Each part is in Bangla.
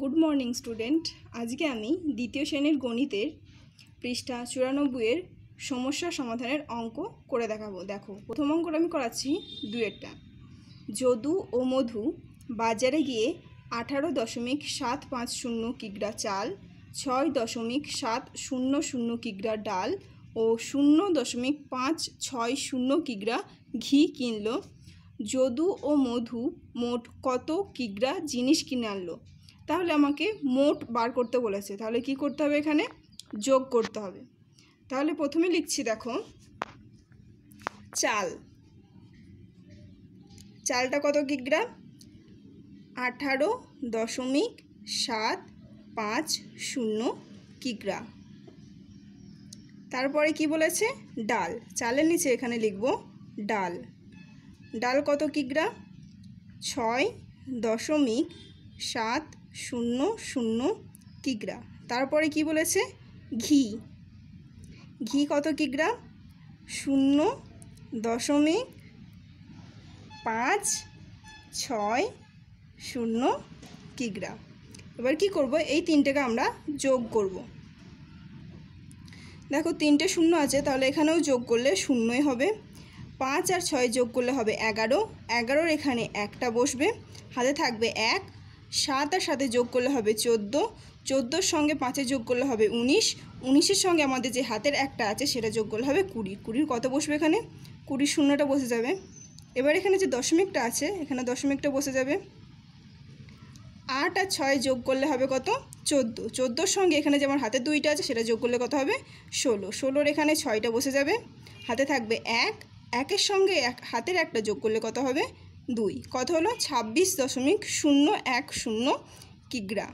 গুড মর্নিং স্টুডেন্ট আজকে আমি দ্বিতীয় শ্রেণীর গণিতের পৃষ্ঠা চুরানব্বইয়ের সমস্যা সমাধানের অঙ্ক করে দেখাবো দেখো প্রথম অঙ্কটা আমি করাচ্ছি দুয়েরটা যদু ও মধু বাজারে গিয়ে আঠারো দশমিক সাত পাঁচ শূন্য কিগ্রা চাল ছয় দশমিক সাত শূন্য শূন্য কিগ্রা ডাল ও শূন্য দশমিক পাঁচ ছয় শূন্য কিগ্রা ঘি কিনল যদু ও মধু মোট কত কিগ্রা জিনিস কিনে আনলো তাহলে আমাকে মোট বার করতে বলেছে তাহলে কি করতে হবে এখানে যোগ করতে হবে তাহলে প্রথমে লিখছি দেখো চাল চালটা কত কিগ্রাম আঠারো দশমিক সাত পাঁচ শূন্য কিগ্রাম তারপরে কি বলেছে ডাল চালের নিচে এখানে লিখব ডাল ডাল কত কিগ্রাম ছয় দশমিক সাত শূন্য শূন্য কিগ্রা তারপরে কি বলেছে ঘি ঘি কত কিগ্রা শূন্য দশমিক পাঁচ ছয় শূন্য কিগ্রা এবার কি করব এই তিনটেকে আমরা যোগ করব দেখো তিনটে শূন্য আছে তাহলে এখানেও যোগ করলে শূন্যই হবে পাঁচ আর ছয় যোগ করলে হবে এগারো এগারোর এখানে একটা বসবে হাতে থাকবে এক সাত আর সাথে যোগ করলে হবে চোদ্দো চোদ্দোর সঙ্গে পাঁচে যোগ করলে হবে উনিশ উনিশের সঙ্গে আমাদের যে হাতের একটা আছে সেটা যোগ করলে হবে কুড়ি কুড়ির কত বসবে এখানে কুড়ির শূন্যটা বসে যাবে এবার এখানে যে দশমিকটা আছে এখানে দশমিকটা বসে যাবে আট আর ছয় যোগ করলে হবে কত চোদ্দো চোদ্দোর সঙ্গে এখানে যে আমার হাতে দুইটা আছে সেটা যোগ করলে কত হবে ষোলো ষোলোর এখানে ছয়টা বসে যাবে হাতে থাকবে এক একের সঙ্গে এক হাতের একটা যোগ করলে কত হবে দুই কত হলো ছাব্বিশ দশমিক শূন্য এক শূন্য কিগ্রা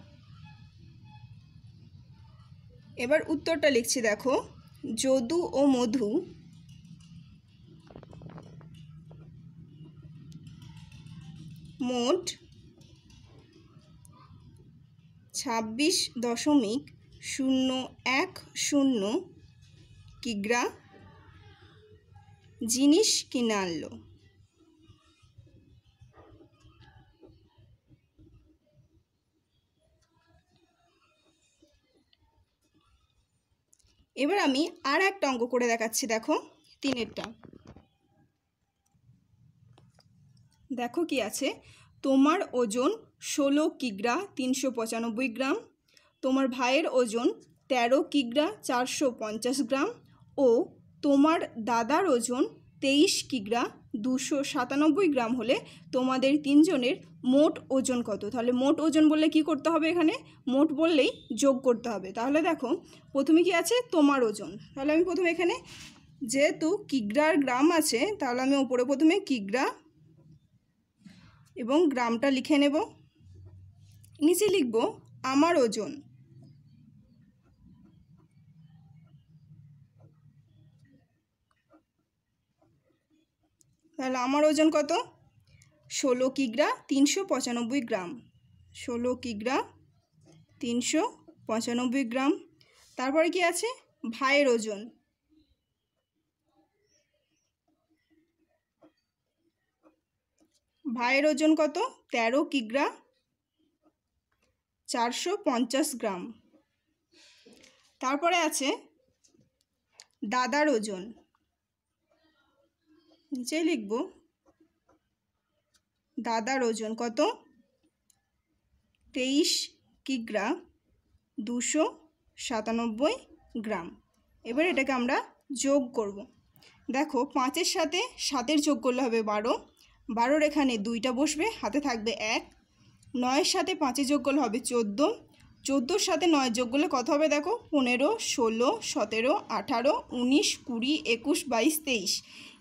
এবার উত্তরটা লিখছি দেখো যদু ও মধু মোট ছাব্বিশ দশমিক শূন্য এক শূন্য কিগ্রা জিনিস কিনে আনলো এবার আমি আর একটা অঙ্ক করে দেখাচ্ছি দেখো তিনেরটা দেখো কি আছে তোমার ওজন ষোলো কিগ্রা তিনশো পঁচানব্বই গ্রাম তোমার ভাইয়ের ওজন তেরো কিগ্রা চারশো পঞ্চাশ গ্রাম ও তোমার দাদার ওজন তেইশ কিগ্রা দুশো সাতানব্বই গ্রাম হলে তোমাদের তিনজনের মোট ওজন কত তাহলে মোট ওজন বললে কি করতে হবে এখানে মোট বললেই যোগ করতে হবে তাহলে দেখো প্রথমে কি আছে তোমার ওজন তাহলে আমি প্রথমে এখানে যেহেতু কিগ্রার গ্রাম আছে তাহলে আমি ওপরে প্রথমে কিগ্রা এবং গ্রামটা লিখে নেব নিচে লিখব আমার ওজন তাহলে আমার ওজন কত ষোলো কিগ্রা তিনশো পঁচানব্বই গ্রাম ষোলো কিগ্রা তিনশো পঁচানব্বই গ্রাম তারপরে কি আছে ভাইয়ের ওজন ভাইয়ের ওজন কত তেরো কিগ্রা চারশো পঞ্চাশ গ্রাম তারপরে আছে দাদার ওজন নিচে লিখব দাদার ওজন কত তেইশ কিগ্রা দুশো সাতানব্বই গ্রাম এবার এটাকে আমরা যোগ করব। দেখো পাঁচের সাথে সাতের যোগ করলে হবে বারো বারোর এখানে দুইটা বসবে হাতে থাকবে এক নয়ের সাথে পাঁচে যোগ করলে হবে চোদ্দো চোদ্দোর সাথে নয় যোগ করলে কত হবে দেখো পনেরো ষোলো সতেরো আঠারো উনিশ কুড়ি একুশ বাইশ তেইশ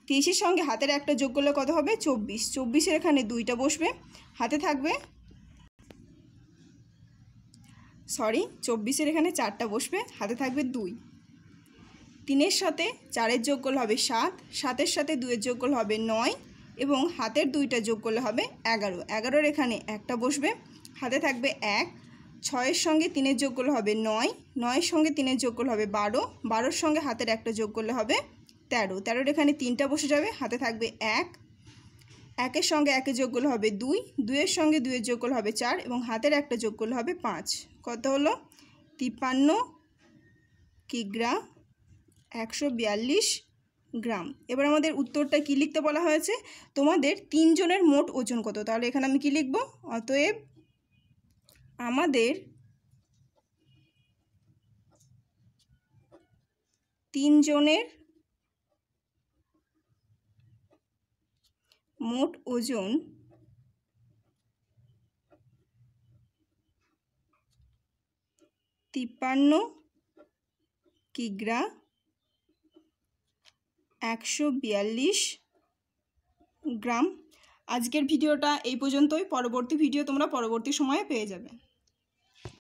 তিরিশের সঙ্গে হাতের একটা যোগ করলে কত হবে চব্বিশ চব্বিশের এখানে দুইটা বসবে হাতে থাকবে সরি চব্বিশের এখানে চারটা বসবে হাতে থাকবে দুই তিনের সাথে চারের যোগ করলে হবে সাত সাতের সাথে দুয়ের যোগ করলে হবে নয় এবং হাতের দুইটা যোগ করলে হবে এগারো এগারোর এখানে একটা বসবে হাতে থাকবে এক ছয়ের সঙ্গে তিনের যোগ করলে হবে নয় নয়ের সঙ্গে তিনের যোগ করলে হবে বারো বারোর সঙ্গে হাতের একটা যোগ করলে হবে তেরো তেরোর এখানে তিনটা বসে যাবে হাতে থাকবে এক একের সঙ্গে একে যোগ করলে হবে দুই দুয়ের সঙ্গে দুইয়ের যোগ করলে হবে চার এবং হাতের একটা যোগ করলে হবে পাঁচ কত হলো তিপ্পান্ন কিগ্রা একশো বিয়াল্লিশ গ্রাম এবার আমাদের উত্তরটা কি লিখতে বলা হয়েছে তোমাদের তিনজনের মোট ওজন কত তাহলে এখানে আমি কি লিখব অতএব আমাদের তিনজনের মোট ওজন তিপ্পান্ন কিগ্রা একশো বিয়াল্লিশ গ্রাম আজকের ভিডিওটা এই পর্যন্তই পরবর্তী ভিডিও তোমরা পরবর্তী সময়ে পেয়ে যাবে